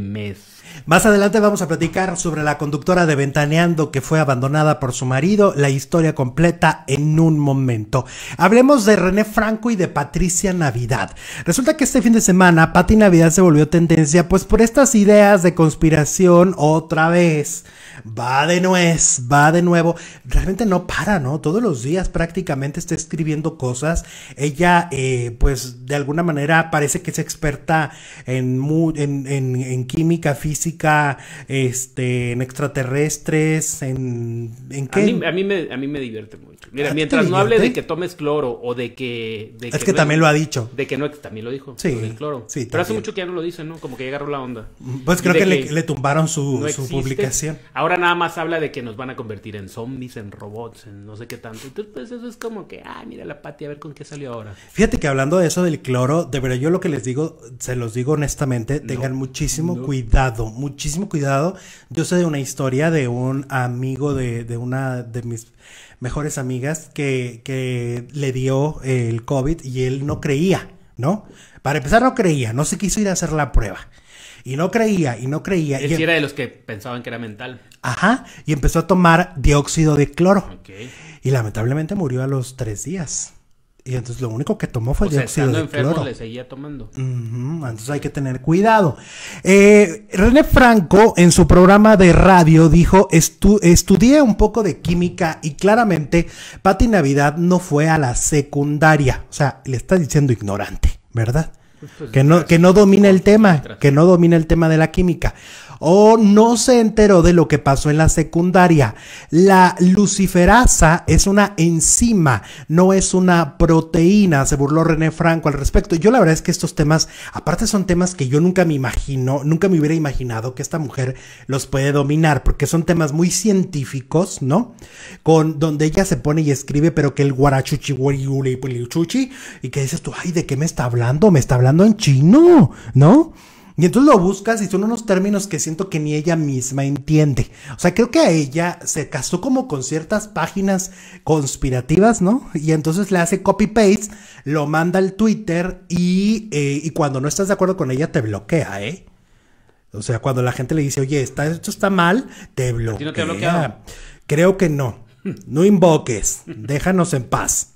mes. Más adelante vamos a platicar sobre la conductora de Ventaneando que fue abandonada por su marido, la historia completa en un momento. Hablemos de René Franco y de Patricia Navidad. Resulta que este fin de semana Patti Navidad se volvió tendencia pues por estas ideas de conspiración otra vez. Va de nuez, va de nuevo. Realmente no para, ¿no? Todos los días prácticamente está escribiendo cosas. Ella eh, pues de alguna manera parece que es experta en, en, en, en química, física, este, en extraterrestres, en, ¿en qué? A mí, me, a mí me divierte mucho. Mira, mientras no hable de que tomes cloro o de que... es que, también lo ha dicho. De que no, también lo dijo. Sí. cloro. Pero hace mucho que ya no lo dice ¿no? Como que ya agarró la onda. Pues creo que, le, tumbaron su, publicación. Ahora nada más habla de que nos van a convertir en zombies, en robots, en no sé qué tanto. Entonces, pues eso es como que, ah, mira la pati, a ver con qué salió ahora. Fíjate que hablando de eso del cloro, de verdad yo lo que les digo, se los digo honestamente, tengan muchísimo cuidado, muchísimo cuidado. Yo sé de una historia de un amigo de, una de mis mejores amigas que, que le dio el COVID y él no creía, ¿no? Para empezar no creía, no se quiso ir a hacer la prueba. Y no creía, y no creía. Él sí em era de los que pensaban que era mental. Ajá, y empezó a tomar dióxido de cloro. Y lamentablemente murió a los tres días. Y entonces lo único que tomó fue o dióxido sea, de enfermo, le seguía tomando. entonces hay que tener cuidado. Eh, René Franco en su programa de radio dijo, estudié un poco de química y claramente Pati Navidad no fue a la secundaria. O sea, le está diciendo ignorante, ¿verdad? que no, que no domina el tema, que no domina el tema de la química. O no se enteró de lo que pasó en la secundaria. La luciferasa es una enzima, no es una proteína, se burló René Franco al respecto. Yo la verdad es que estos temas, aparte son temas que yo nunca me imagino, nunca me hubiera imaginado que esta mujer los puede dominar, porque son temas muy científicos, ¿no? Con donde ella se pone y escribe, pero que el guarachuchi, y que dices tú, ay, ¿de qué me está hablando? Me está hablando en chino, ¿no? Y entonces lo buscas y son unos términos que siento que ni ella misma entiende. O sea, creo que a ella se casó como con ciertas páginas conspirativas, ¿no? Y entonces le hace copy-paste, lo manda al Twitter y, eh, cuando no estás de acuerdo con ella te bloquea, ¿eh? O sea, cuando la gente le dice, oye, esto está mal, te bloquea? Creo que no. No invoques, déjanos en paz.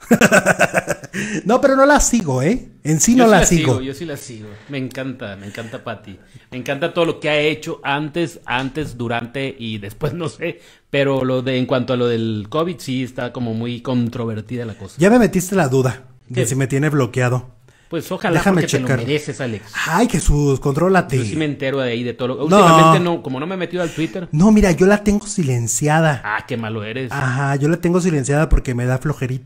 no, pero no la sigo, ¿eh? En sí no la, sigo. Yo sí la sigo. Me encanta, me encanta Patty. Me encanta todo lo que ha hecho antes, antes, durante y después, no sé. Pero lo de en cuanto a lo del COVID, sí está como muy controvertida la cosa. Ya me metiste la duda de si me tiene bloqueado. Pues ojalá Déjame porque checar. te lo mereces, Alex. Ay, Jesús, contrólate. Yo sí me entero de ahí de todo. Lo... No. Últimamente no, como no me he metido al Twitter. No, mira, yo la tengo silenciada. Ah, qué malo eres. Ajá, yo la tengo silenciada porque me da flojerita.